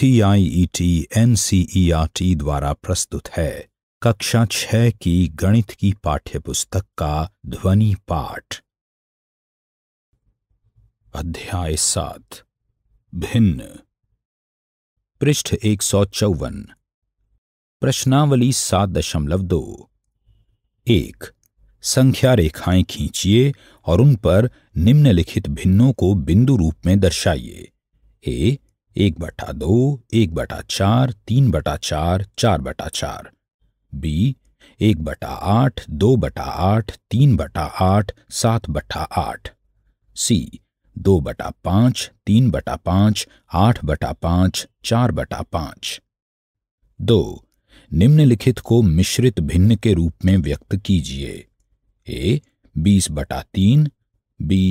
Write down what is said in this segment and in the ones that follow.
C I E T N C E R T द्वारा प्रस्तुत है कक्षा छह की गणित की पाठ्यपुस्तक का ध्वनि पाठ अध्याय सात भिन्न पृष्ठ एक सौ चौवन प्रश्नावली सात दशमलव दो एक संख्या रेखाएं खींचिए और उन पर निम्नलिखित भिन्नों को बिंदु रूप में दर्शाइए ए एक बटा दो एक बटा चार तीन बटा चार चार बटा चार बी एक बटा आठ दो बटा आठ तीन बटा आठ सात बटा आठ सी दो बटा पांच तीन बटा पांच आठ बटा पांच चार बटा पांच दो निम्नलिखित को मिश्रित भिन्न के रूप में व्यक्त कीजिए ए बीस बटा तीन बी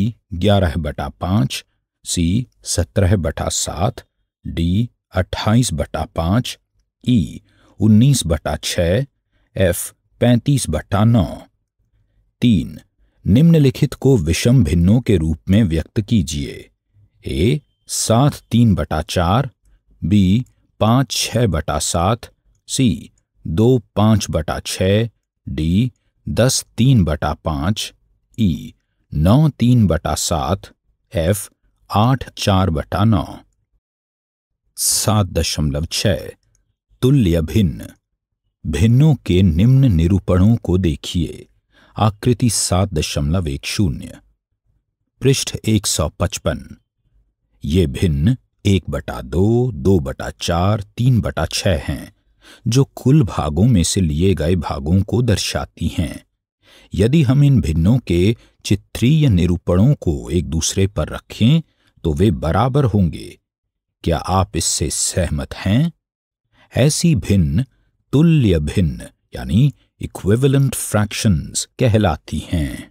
ग्यारह बटा पांच सी सत्रह बटा सात डी अट्ठाईस बटा पाँच ई उन्नीस बटा छ एफ पैंतीस बटा नौ तीन निम्नलिखित को विषम भिन्नों के रूप में व्यक्त कीजिए ए सात तीन बटा चार बी पाँच छ बटा सात सी दो पाँच बटा छ डी दस तीन बटा पाँच ई नौ तीन बटा सात एफ आठ चार बटा नौ सात दशमलव छह तुल्य भिन्न भिन्नों के निम्न निरूपणों को देखिए आकृति सात दशमलव एक शून्य पृष्ठ एक सौ पचपन ये भिन्न एक बटा दो दो बटा चार तीन बटा छह हैं जो कुल भागों में से लिए गए भागों को दर्शाती हैं यदि हम इन भिन्नों के चित्रीय निरूपणों को एक दूसरे पर रखें तो वे बराबर होंगे क्या आप इससे सहमत हैं ऐसी भिन्न तुल्य भिन्न यानी इक्विवेलेंट फ्रैक्शंस कहलाती हैं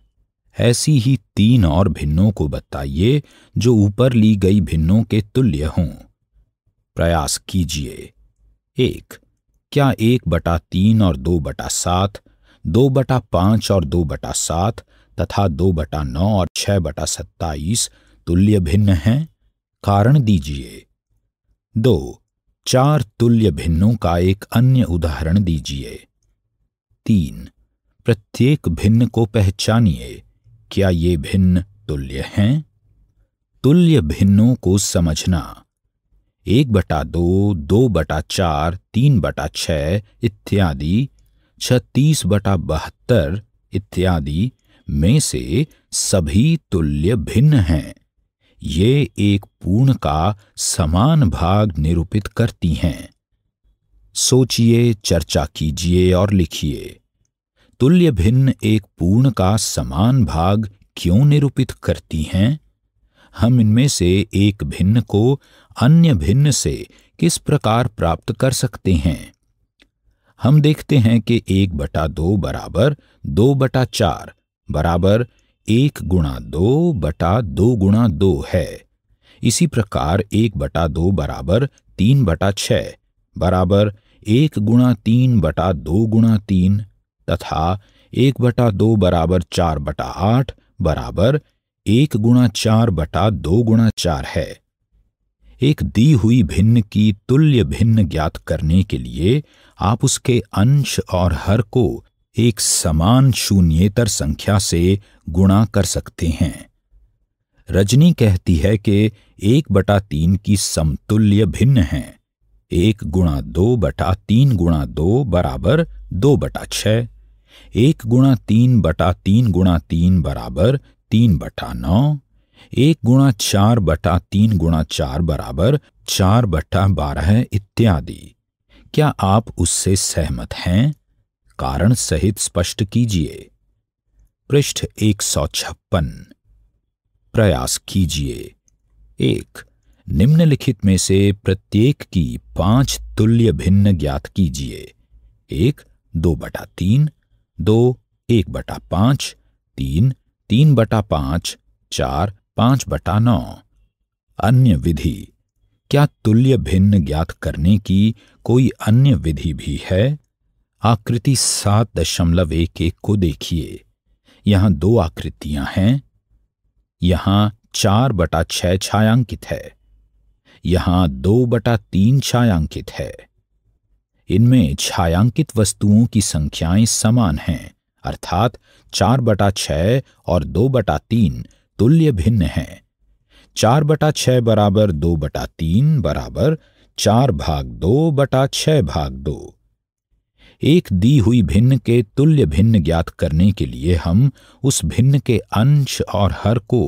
ऐसी ही तीन और भिन्नों को बताइए जो ऊपर ली गई भिन्नों के तुल्य हों प्रयास कीजिए एक क्या एक बटा तीन और दो बटा सात दो बटा पांच और दो बटा सात तथा दो बटा नौ और छह बटा सत्ताईस तुल्य भिन्न हैं कारण दीजिए दो चार तुल्य भिन्नों का एक अन्य उदाहरण दीजिए तीन प्रत्येक भिन्न को पहचानिए क्या ये भिन्न तुल्य हैं तुल्य भिन्नों को समझना एक बटा दो दो बटा चार तीन बटा छ इत्यादि छत्तीस बटा बहत्तर इत्यादि में से सभी तुल्य भिन्न हैं ये एक पूर्ण का समान भाग निरूपित करती हैं सोचिए चर्चा कीजिए और लिखिए तुल्य भिन्न एक पूर्ण का समान भाग क्यों निरूपित करती हैं हम इनमें से एक भिन्न को अन्य भिन्न से किस प्रकार प्राप्त कर सकते हैं हम देखते हैं कि एक बटा दो बराबर दो बटा चार बराबर एक गुणा दो बटा दो गुणा दो है इसी प्रकार एक बटा दो बराबर तीन बटा छ बराबर एक गुणा तीन बटा दो गुणा तीन तथा एक बटा दो बराबर चार बटा आठ बराबर एक गुणा चार बटा दो गुणा चार है एक दी हुई भिन्न की तुल्य भिन्न ज्ञात करने के लिए आप उसके अंश और हर को एक समान शून्यतर संख्या से गुणा कर सकते हैं रजनी कहती है कि एक बटा तीन की समतुल्य भिन्न है एक गुणा दो बटा तीन गुणा दो बराबर दो बटा छ एक गुणा तीन बटा तीन गुणा तीन बराबर तीन बटा नौ एक गुणा चार बटा तीन गुणा चार बराबर चार बटा बारह इत्यादि क्या आप उससे सहमत हैं कारण सहित स्पष्ट कीजिए पृष्ठ एक सौ छप्पन प्रयास कीजिए एक निम्नलिखित में से प्रत्येक की पांच तुल्य भिन्न ज्ञात कीजिए एक दो बटा तीन दो एक बटा पांच तीन तीन बटा पांच चार पांच बटा नौ अन्य विधि क्या तुल्य भिन्न ज्ञात करने की कोई अन्य विधि भी है आकृति सात दशमलव एक एक को देखिए यहां दो आकृतियां हैं यहां चार बटा छह छायांकित है यहां दो बटा तीन छायांकित है इनमें छायांकित वस्तुओं की संख्याएं समान हैं अर्थात चार बटा छह और दो बटा तीन तुल्य भिन्न हैं चार बटा छह बराबर दो बटा तीन बराबर चार भाग दो बटा छह भाग दो एक दी हुई भिन्न के तुल्य भिन्न ज्ञात करने के लिए हम उस भिन्न के अंश और हर को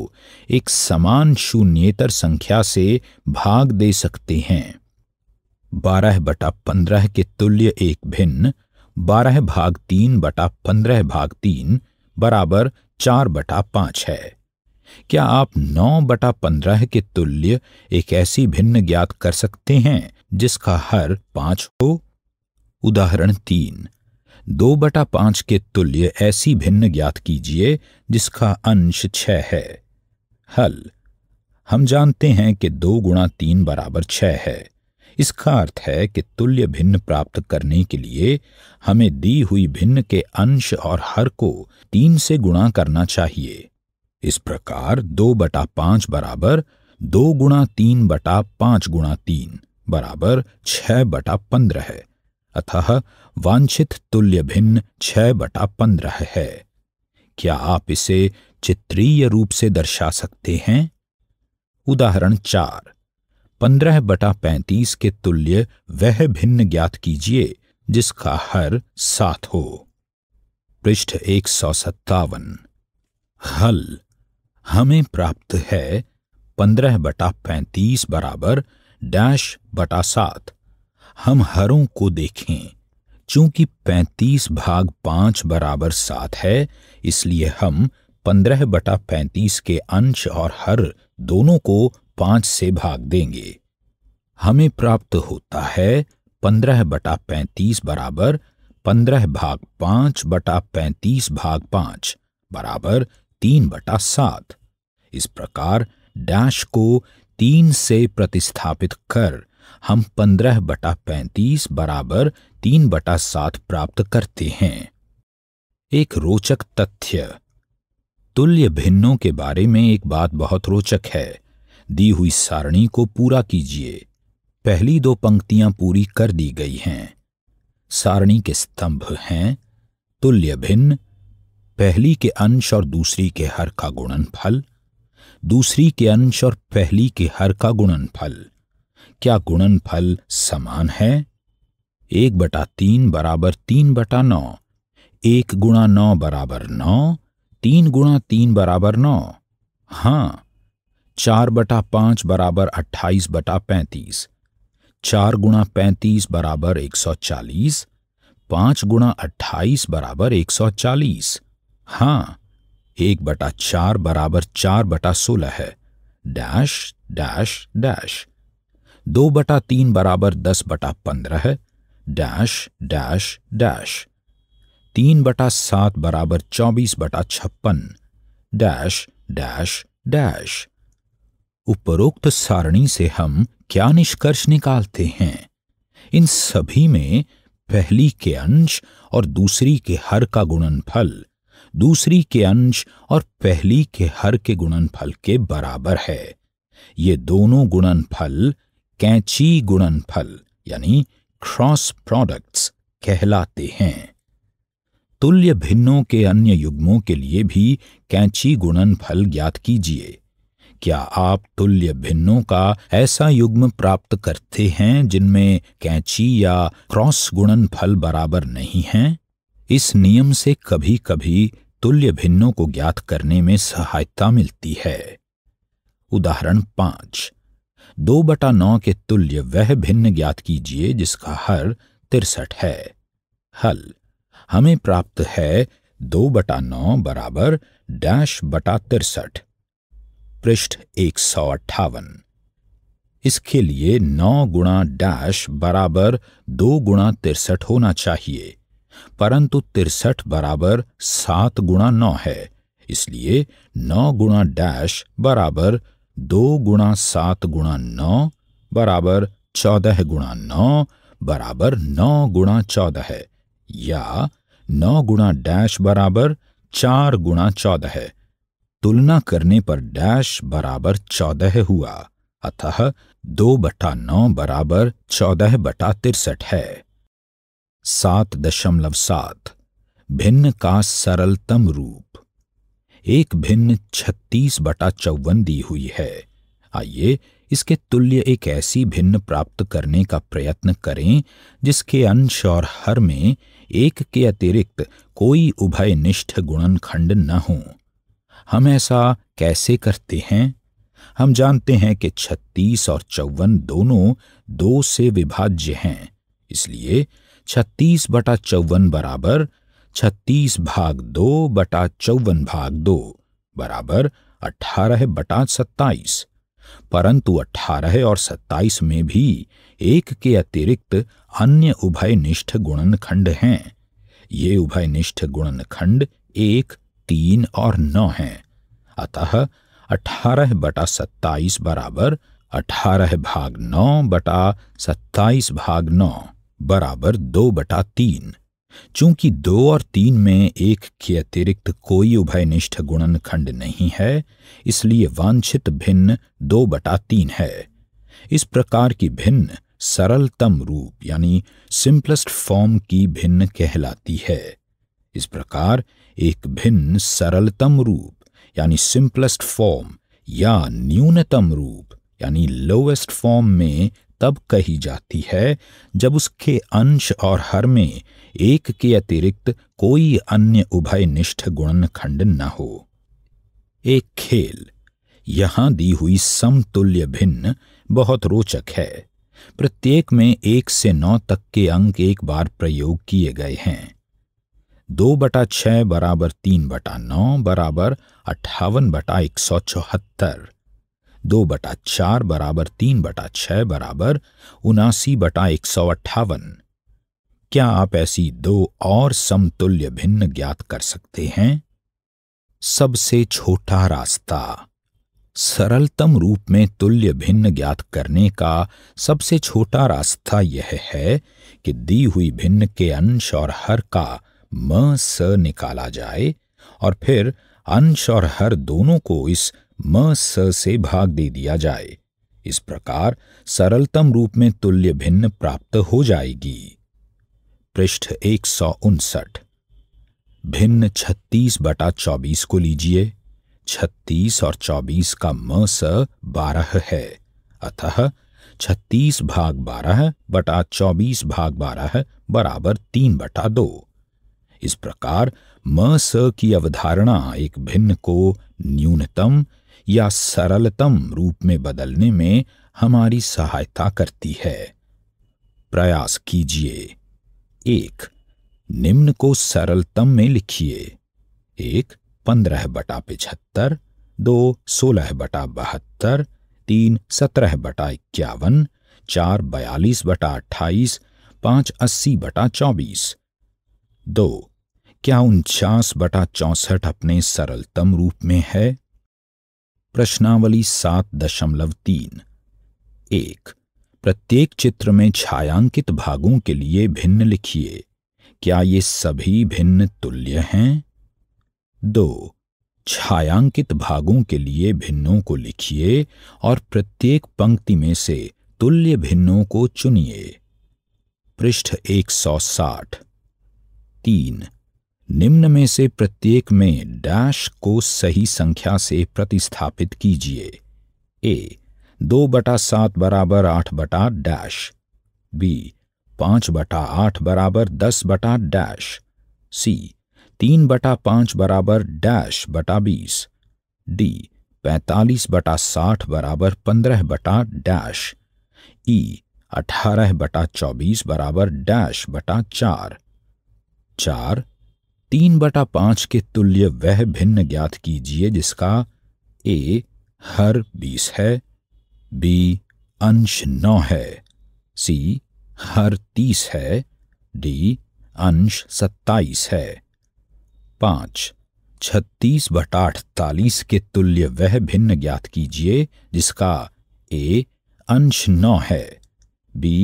एक समान शून्यतर संख्या से भाग दे सकते हैं बारह बटा पंद्रह के तुल्य एक भिन्न बारह भाग तीन बटा पंद्रह भाग तीन बराबर चार बटा पांच है क्या आप नौ बटा पंद्रह के तुल्य एक ऐसी भिन्न ज्ञात कर सकते हैं जिसका हर पांच हो उदाहरण तीन दो बटा पांच के तुल्य ऐसी भिन्न ज्ञात कीजिए जिसका अंश छ है हल हम जानते हैं कि दो गुणा तीन बराबर छह है इसका अर्थ है कि तुल्य भिन्न प्राप्त करने के लिए हमें दी हुई भिन्न के अंश और हर को तीन से गुणा करना चाहिए इस प्रकार दो बटा पांच बराबर दो गुणा तीन बटा पांच गुणा तीन बराबर छह बटा पंद्रह है अतः वांछित तुल्य भिन्न छह बटा पंद्रह है क्या आप इसे चित्रीय रूप से दर्शा सकते हैं उदाहरण चार पंद्रह बटा पैंतीस के तुल्य वह भिन्न ज्ञात कीजिए जिसका हर सात हो पृष्ठ एक सौ सत्तावन हल हमें प्राप्त है पंद्रह बटा पैंतीस बराबर डैश बटा सात हम हरों को देखें चूंकि पैंतीस भाग पांच बराबर सात है इसलिए हम पंद्रह बटा पैंतीस के अंश और हर दोनों को पांच से भाग देंगे हमें प्राप्त होता है पंद्रह बटा पैंतीस बराबर पंद्रह भाग पांच बटा पैंतीस भाग पांच बराबर तीन बटा सात इस प्रकार डैश को तीन से प्रतिस्थापित कर हम पंद्रह बटा पैंतीस बराबर तीन बटा सात प्राप्त करते हैं एक रोचक तथ्य तुल्य भिन्नों के बारे में एक बात बहुत रोचक है दी हुई सारणी को पूरा कीजिए पहली दो पंक्तियां पूरी कर दी गई हैं सारणी के स्तंभ हैं तुल्य भिन्न पहली के अंश और दूसरी के हर का गुणनफल दूसरी के अंश और पहली के हर का गुणनफल क्या गुणन फल समान है एक बटा तीन बराबर तीन बटा नौ एक गुणा नौ बराबर नौ तीन गुणा तीन बराबर नौ हाँ चार बटा पांच बराबर अट्ठाईस बटा पैंतीस चार गुणा पैंतीस बराबर एक सौ चालीस पांच गुणा अट्ठाईस बराबर एक सौ चालीस हाँ एक बटा चार बराबर चार बटा सोलह है डैश डैश डैश दो बटा तीन बराबर दस बटा पंद्रह डैश डैश डैश तीन बटा सात बराबर चौबीस बटा छप्पन डैश डैश डैश उपरोक्त सारणी से हम क्या निष्कर्ष निकालते हैं इन सभी में पहली के अंश और दूसरी के हर का गुणनफल दूसरी के अंश और पहली के हर के गुणनफल के बराबर है ये दोनों गुणनफल कैंची गुणनफल यानी क्रॉस प्रोडक्ट्स कहलाते हैं तुल्य भिन्नों के अन्य युग्मों के लिए भी कैंची गुणनफल ज्ञात कीजिए क्या आप तुल्य भिन्नों का ऐसा युग्म प्राप्त करते हैं जिनमें कैंची या क्रॉस गुणनफल बराबर नहीं हैं? इस नियम से कभी कभी तुल्य भिन्नों को ज्ञात करने में सहायता मिलती है उदाहरण पांच दो बटा नौ के तुल्य वह भिन्न ज्ञात कीजिए जिसका हर तिरसठ है हल हमें प्राप्त है दो बटा नौ बराबर डैश बटा तिरसठ पृष्ठ एक सौ अट्ठावन इसके लिए नौ गुणा डैश बराबर दो गुणा तिरसठ होना चाहिए परंतु तिरसठ बराबर सात गुणा नौ है इसलिए नौ गुणा डैश बराबर दो गुणा सात गुणा नौ बराबर चौदह गुणा नौ बराबर नौ गुणा चौदह या नौ गुणा डैश बराबर चार गुणा चौदह तुलना करने पर डैश बराबर चौदह हुआ अतः दो बटा नौ बराबर चौदह बटा तिरसठ है सात दशमलव सात भिन्न का सरलतम रूप एक भिन्न छत्तीस बटा चौवन दी हुई है आइए इसके तुल्य एक ऐसी भिन्न प्राप्त करने का प्रयत्न करें जिसके अंश और हर में एक के अतिरिक्त कोई उभय निष्ठ गुणन खंड न हो हम ऐसा कैसे करते हैं हम जानते हैं कि छत्तीस और चौवन दोनों दो से विभाज्य हैं इसलिए छत्तीस बटा चौवन बराबर छत्तीस भाग दो बटा चौवन भाग दो बराबर अठारह बटा सत्ताईस परंतु अठारह और सत्ताईस में भी एक के अतिरिक्त अन्य उभयनिष्ठ गुणनखंड हैं ये उभयनिष्ठ गुणनखंड एक तीन और नौ हैं अतः अठारह बटा सत्ताईस बराबर अठारह भाग नौ बटा सत्ताईस भाग नौ बराबर दो बटा तीन चूंकि दो और तीन में एक के अतिरिक्त कोई उभयनिष्ठ खंड नहीं है इसलिए वांछित भिन्न दो बटा तीन है इस प्रकार की भिन्न सरलतम रूप यानी सिंपलेस्ट फॉर्म की भिन्न कहलाती है इस प्रकार एक भिन्न सरलतम रूप यानी सिंपलेस्ट फॉर्म या न्यूनतम रूप यानी लोवेस्ट फॉर्म में तब कही जाती है जब उसके अंश और हर में एक के अतिरिक्त कोई अन्य उभय निष्ठ गुणन खंड न हो एक खेल यहां दी हुई समतुल्य भिन्न बहुत रोचक है प्रत्येक में एक से नौ तक के अंक एक बार प्रयोग किए गए हैं दो बटा छ बराबर तीन बटा नौ बराबर अट्ठावन बटा एक सौ चौहत्तर दो बटा चार बराबर तीन बटा छह बराबर उनासी बटा एक सौ अट्ठावन क्या आप ऐसी दो और समतुल्य भिन्न ज्ञात कर सकते हैं सबसे छोटा रास्ता सरलतम रूप में तुल्य भिन्न ज्ञात करने का सबसे छोटा रास्ता यह है कि दी हुई भिन्न के अंश और हर का म स निकाला जाए और फिर अंश और हर दोनों को इस म स से भाग दे दिया जाए इस प्रकार सरलतम रूप में तुल्य भिन्न प्राप्त हो जाएगी पृष्ठ एक सौ उनसठ भिन्न छत्तीस बटा चौबीस को लीजिए छत्तीस और चौबीस का म स बारह है अतः छत्तीस भाग बारह बटा चौबीस भाग बारह बराबर तीन बटा दो इस प्रकार म स की अवधारणा एक भिन्न को न्यूनतम या सरलतम रूप में बदलने में हमारी सहायता करती है प्रयास कीजिए एक निम्न को सरलतम में लिखिए एक पंद्रह बटा पिछहत्तर दो सोलह बटा बहत्तर तीन सत्रह बटा इक्यावन चार बयालीस बटा अट्ठाईस पांच अस्सी बटा चौबीस दो क्या उनचास बटा चौसठ अपने सरलतम रूप में है प्रश्नावली सात दशमलव तीन एक प्रत्येक चित्र में छायांकित भागों के लिए भिन्न लिखिए क्या ये सभी भिन्न तुल्य हैं दो छायांकित भागों के लिए भिन्नों को लिखिए और प्रत्येक पंक्ति में से तुल्य भिन्नों को चुनिए पृष्ठ 160 सौ साठ तीन निम्न में से प्रत्येक में डैश को सही संख्या से प्रतिस्थापित कीजिए ए दो बटा सात बराबर आठ बटा डैश बी पांच बटा आठ बराबर दस बटा डैश सी तीन बटा पांच बराबर डैश बटा बीस डी पैंतालीस बटा साठ बराबर पंद्रह बटा डैश ई अठारह बटा चौबीस बराबर डैश बटा चार चार तीन बटा पांच के तुल्य वह भिन्न ज्ञात कीजिए जिसका ए हर बीस है बी अंश नौ है सी हर तीस है डी अंश सत्ताईस है पांच छत्तीस बटा अठतालीस के तुल्य वह भिन्न ज्ञात कीजिए जिसका ए अंश नौ है बी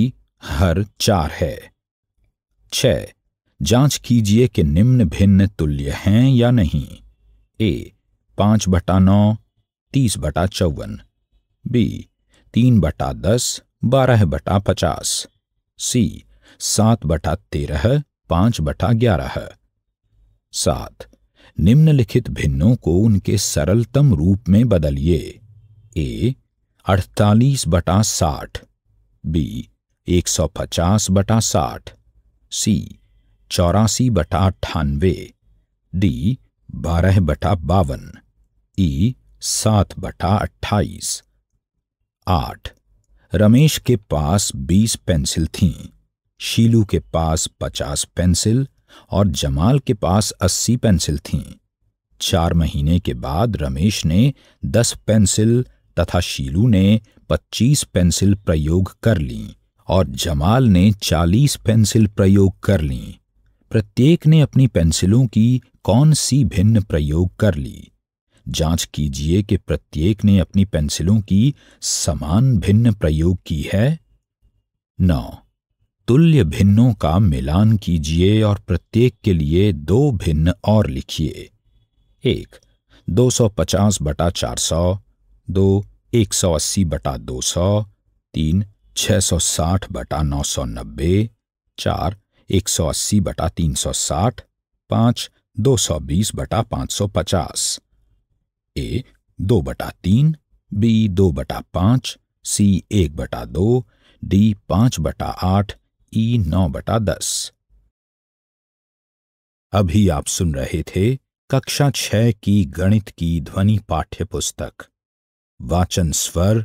हर चार है छ जांच कीजिए कि निम्न भिन्न तुल्य हैं या नहीं ए पांच बटा नौ तीस बटा चौवन बी तीन बटा दस बारह बटा पचास सी सात बटा तेरह पांच बटा ग्यारह सात निम्नलिखित भिन्नों को उनके सरलतम रूप में बदलिए ए अड़तालीस बटा साठ बी एक सौ पचास बटा साठ सी चौरासी बटा अट्ठानवे डी बारह बटा बावन ई सात बटा अट्ठाईस आठ रमेश के पास बीस पेंसिल थीं शीलू के पास पचास पेंसिल और जमाल के पास अस्सी पेंसिल थीं चार महीने के बाद रमेश ने दस पेंसिल तथा शीलू ने पच्चीस पेंसिल प्रयोग कर ली और जमाल ने चालीस पेंसिल प्रयोग कर लीं प्रत्येक ने अपनी पेंसिलों की कौन सी भिन्न प्रयोग कर ली जांच कीजिए कि प्रत्येक ने अपनी पेंसिलों की समान भिन्न प्रयोग की है नौ तुल्य भिन्नों का मिलान कीजिए और प्रत्येक के लिए दो भिन्न और लिखिए एक 250 बटा चार सौ दो एक सौ अस्सी बटा दो सौ तीन सौ साठ बटा नौ सौ नब्बे चार एक सौ अस्सी बटा तीन सौ साठ पांच दो सौ बीस बटा पांच सौ पचास ए दो बटा तीन बी दो बटा पांच सी एक बटा दो डी पांच बटा आठ ई नौ बटा दस अभी आप सुन रहे थे कक्षा छह की गणित की ध्वनि पाठ्य पुस्तक वाचन स्वर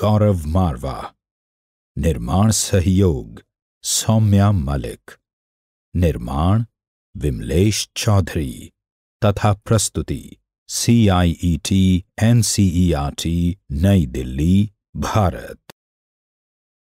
गौरव मारवा निर्माण सहयोग सौम्या मलिक निर्माण विमलेश चौधरी तथा प्रस्तुति C I E T N C E R T नई दिल्ली भारत